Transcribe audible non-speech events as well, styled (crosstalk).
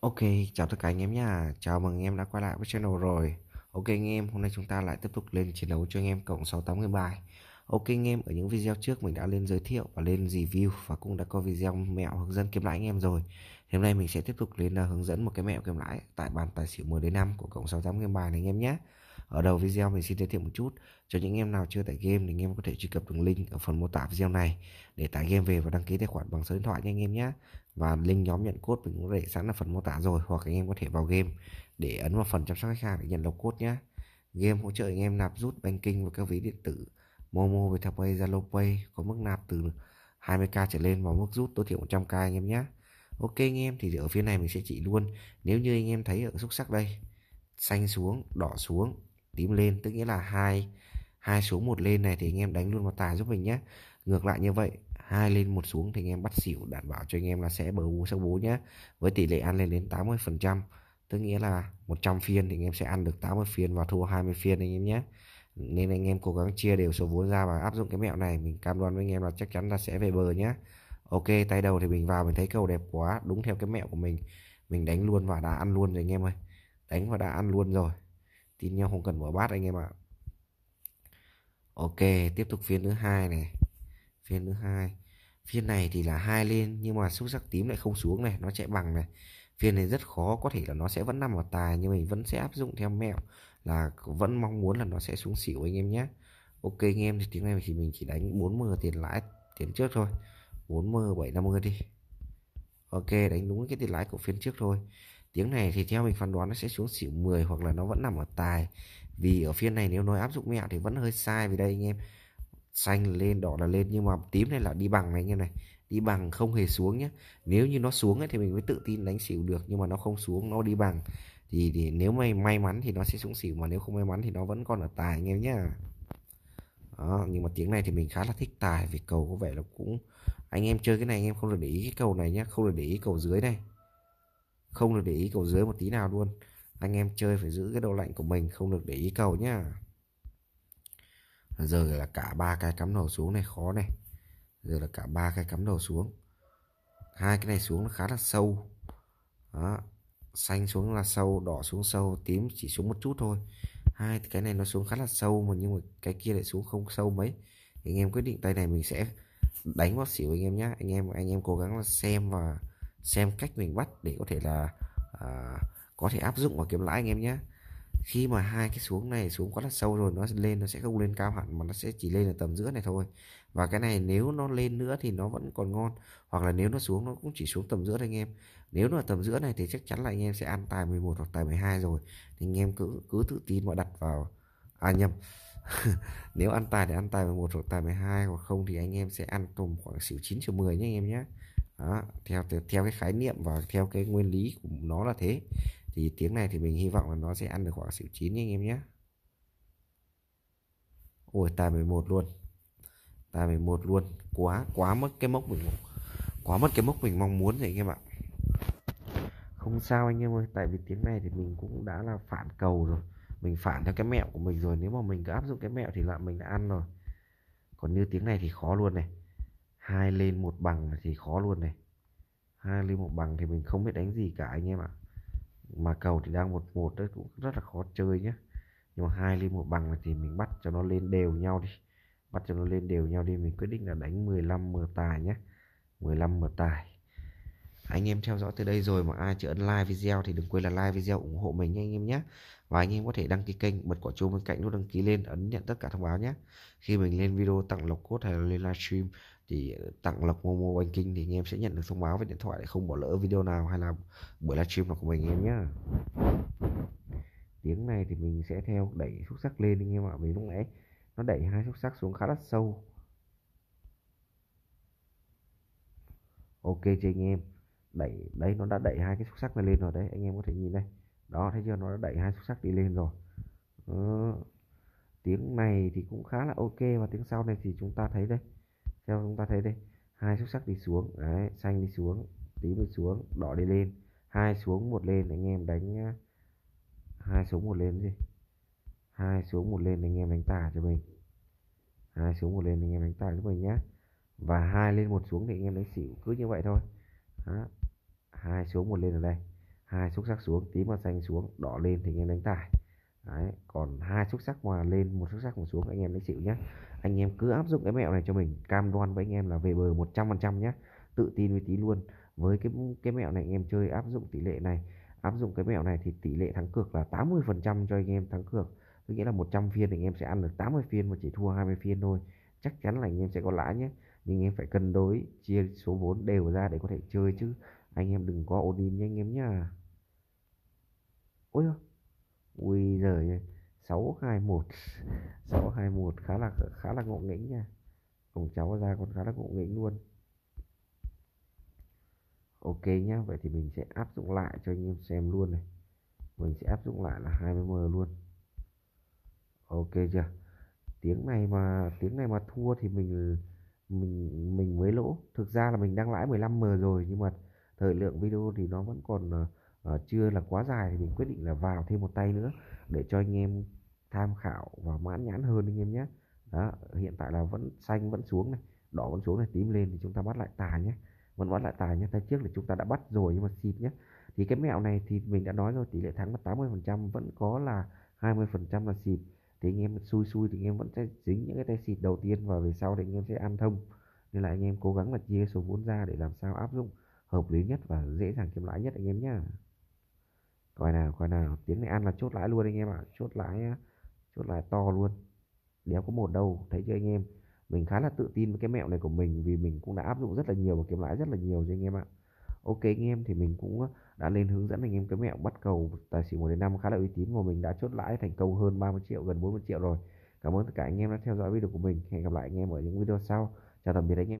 Ok, chào tất cả anh em nha. Chào mừng anh em đã quay lại với channel rồi. Ok anh em, hôm nay chúng ta lại tiếp tục lên chiến đấu cho anh em cộng 68 người bài. Ok anh em, ở những video trước mình đã lên giới thiệu và lên review và cũng đã có video mẹo hướng dẫn kiếm lãi anh em rồi. Thì hôm nay mình sẽ tiếp tục lên ờ, hướng dẫn một cái mẹo kiếm lãi tại bàn tài xỉu 10 đến 5 của cộng 68 người bài này anh em nhé ở đầu video mình xin giới thiệu một chút cho những em nào chưa tải game thì anh em có thể truy cập đường link ở phần mô tả video này để tải game về và đăng ký tài khoản bằng số điện thoại nha anh em nhé và link nhóm nhận cốt mình cũng để sẵn ở phần mô tả rồi hoặc anh em có thể vào game để ấn vào phần chăm sóc khách hàng để nhận lọc cốt nhé game hỗ trợ anh em nạp rút banking và các ví điện tử Momo, với zalo pay có mức nạp từ 20k trở lên và mức rút tối thiểu 100k anh em nhé Ok anh em thì ở phía này mình sẽ chỉ luôn Nếu như anh em thấy ở xúc sắc đây Xanh xuống, đỏ xuống, tím lên tức nghĩa là hai hai xuống một lên này thì anh em đánh luôn vào tài giúp mình nhé ngược lại như vậy hai lên một xuống thì anh em bắt xỉu đảm bảo cho anh em là sẽ bờ bú sau bố nhé với tỷ lệ ăn lên đến 80 phần trăm tức nghĩa là 100 phiên thì anh em sẽ ăn được 80 phiên và thua 20 phiên anh em nhé nên anh em cố gắng chia đều số vốn ra và áp dụng cái mẹo này mình cam đoan với anh em là chắc chắn là sẽ về bờ nhé ok tay đầu thì mình vào mình thấy cầu đẹp quá đúng theo cái mẹo của mình mình đánh luôn và đã ăn luôn rồi anh em ơi đánh và đã ăn luôn rồi tin nhau không cần mở bát anh em ạ ok tiếp tục phiên thứ hai này phiên thứ hai phiên này thì là hai lên nhưng mà xúc sắc tím lại không xuống này nó chạy bằng này phiên này rất khó có thể là nó sẽ vẫn nằm ở tài nhưng mình vẫn sẽ áp dụng theo mẹo là vẫn mong muốn là nó sẽ xuống xỉu anh em nhé ok anh em thì tiếng này thì mình chỉ đánh 40 tiền lãi tiền trước thôi 40 750 đi ok đánh đúng cái tiền lãi của phiên trước thôi tiếng này thì theo mình phán đoán nó sẽ xuống xỉu 10 hoặc là nó vẫn nằm ở tài vì ở phiên này nếu nói áp dụng mẹo thì vẫn hơi sai vì đây anh em xanh lên đỏ là lên nhưng mà tím này là đi bằng này anh em này đi bằng không hề xuống nhé nếu như nó xuống ấy, thì mình mới tự tin đánh xỉu được nhưng mà nó không xuống nó đi bằng thì, thì nếu may may mắn thì nó sẽ xuống xỉu mà nếu không may mắn thì nó vẫn còn ở tài anh em nhé đó, nhưng mà tiếng này thì mình khá là thích tài vì cầu có vẻ là cũng anh em chơi cái này anh em không được để ý cái cầu này nhé không được để ý cầu dưới này không được để ý cầu dưới một tí nào luôn anh em chơi phải giữ cái độ lạnh của mình không được để ý cầu nhá giờ là cả ba cái cắm đầu xuống này khó này giờ là cả ba cái cắm đầu xuống hai cái này xuống nó khá là sâu đó xanh xuống là sâu đỏ xuống sâu tím chỉ xuống một chút thôi hai cái này nó xuống khá là sâu mà nhưng mà cái kia lại xuống không sâu mấy anh em quyết định tay này mình sẽ đánh bác xỉu anh em nhé anh em anh em cố gắng là xem và xem cách mình bắt để có thể là à, có thể áp dụng và kiếm lãi anh em nhé khi mà hai cái xuống này xuống quá là sâu rồi nó lên nó sẽ không lên cao hẳn mà nó sẽ chỉ lên ở tầm giữa này thôi và cái này nếu nó lên nữa thì nó vẫn còn ngon hoặc là nếu nó xuống nó cũng chỉ xuống tầm giữa thôi anh em nếu nó ở tầm giữa này thì chắc chắn là anh em sẽ ăn tài 11 hoặc tài 12 rồi thì anh em cứ cứ tự tin mà đặt vào à nhầm (laughs) nếu ăn tài thì ăn tài 11 hoặc tài 12 hoặc không thì anh em sẽ ăn tầm khoảng xỉu 9 triệu 10 nhé anh em nhé đó, theo theo cái khái niệm và theo cái nguyên lý của nó là thế thì tiếng này thì mình hy vọng là nó sẽ ăn được khoảng xỉu chín anh em nhé ôi tài 11 luôn tài 11 luôn quá quá mất cái mốc mình quá mất cái mốc mình mong muốn rồi anh em ạ không sao anh em ơi tại vì tiếng này thì mình cũng đã là phản cầu rồi mình phản theo cái mẹo của mình rồi nếu mà mình cứ áp dụng cái mẹo thì là mình đã ăn rồi còn như tiếng này thì khó luôn này hai lên một bằng thì khó luôn này hai lên một bằng thì mình không biết đánh gì cả anh em ạ mà cầu thì đang một một đấy cũng rất là khó chơi nhé nhưng mà hai lên một bằng thì mình bắt cho nó lên đều nhau đi bắt cho nó lên đều nhau đi mình quyết định là đánh 15 mờ tài nhé 15 mờ tài anh em theo dõi từ đây rồi mà ai chưa ấn like video thì đừng quên là like video ủng hộ mình nha anh em nhé và anh em có thể đăng ký kênh bật quả chuông bên cạnh nút đăng ký lên ấn nhận tất cả thông báo nhé khi mình lên video tặng lọc cốt hay là lên livestream thì ờ, tặng lộc Momo Banking thì anh em sẽ nhận được thông báo về điện thoại để không bỏ lỡ video nào hay là buổi livestream nào của mình em nhé tiếng này thì mình sẽ theo đẩy xúc sắc lên anh em ạ vì lúc nãy nó đẩy hai xúc sắc xuống khá là sâu ok chưa anh em đẩy đấy nó đã đẩy hai cái xúc sắc này lên rồi đấy anh em có thể nhìn đây đó thấy chưa nó đã đẩy hai xúc sắc đi lên rồi đó. tiếng này thì cũng khá là ok và tiếng sau này thì chúng ta thấy đây theo chúng ta thấy đây hai xúc sắc đi xuống đấy xanh đi xuống tím đi xuống đỏ đi lên hai xuống một lên anh em đánh à, hai xuống một lên gì hai xuống một lên anh em đánh tả cho mình hai xuống một lên anh em đánh tả cho mình nhé và hai lên một xuống thì anh em đánh xỉu cứ như vậy thôi hai xuống một lên ở đây hai xúc sắc xuống tím và xanh xuống đỏ lên thì anh em đánh tải Đấy, còn hai xúc sắc mà lên một xúc sắc mà xuống anh em lấy chịu nhé anh em cứ áp dụng cái mẹo này cho mình cam đoan với anh em là về bờ 100% nhé tự tin với tí luôn với cái cái mẹo này anh em chơi áp dụng tỷ lệ này áp dụng cái mẹo này thì tỷ lệ thắng cược là 80% cho anh em thắng cược có nghĩa là 100 phiên thì anh em sẽ ăn được 80 phiên mà chỉ thua 20 phiên thôi chắc chắn là anh em sẽ có lãi nhé nhưng em phải cân đối chia số vốn đều ra để có thể chơi chứ anh em đừng có ổn định nhé anh em nhá ôi giời ui giời sáu hai một (laughs) sáu hai một khá là khá là ngộ nghĩnh nha cùng cháu ra còn khá là ngộ nghĩnh luôn ok nhá vậy thì mình sẽ áp dụng lại cho anh em xem luôn này mình sẽ áp dụng lại là 20m luôn ok chưa tiếng này mà tiếng này mà thua thì mình mình mình mới lỗ thực ra là mình đang lãi 15m rồi nhưng mà thời lượng video thì nó vẫn còn ờ, Ờ, chưa là quá dài thì mình quyết định là vào thêm một tay nữa để cho anh em tham khảo và mãn nhãn hơn anh em nhé đó hiện tại là vẫn xanh vẫn xuống này đỏ vẫn xuống này tím lên thì chúng ta bắt lại tài nhé vẫn bắt lại tài nhé tay trước là chúng ta đã bắt rồi nhưng mà xịt nhé thì cái mẹo này thì mình đã nói rồi tỷ lệ thắng là 80 phần trăm vẫn có là 20 phần trăm là xịt thì anh em xui xui thì anh em vẫn sẽ dính những cái tay xịt đầu tiên và về sau thì anh em sẽ an thông nên là anh em cố gắng là chia số vốn ra để làm sao áp dụng hợp lý nhất và dễ dàng kiếm lãi nhất anh em nhé coi nào coi nào tiếng này ăn là chốt lãi luôn anh em ạ à. chốt lãi chốt lãi to luôn đéo có một đâu thấy chưa anh em mình khá là tự tin với cái mẹo này của mình vì mình cũng đã áp dụng rất là nhiều và kiếm lãi rất là nhiều cho anh em ạ ok anh em thì mình cũng đã lên hướng dẫn anh em cái mẹo bắt cầu tài xỉu 1 đến năm khá là uy tín và mình đã chốt lãi thành công hơn 30 triệu gần 40 triệu rồi cảm ơn tất cả anh em đã theo dõi video của mình hẹn gặp lại anh em ở những video sau chào tạm biệt anh em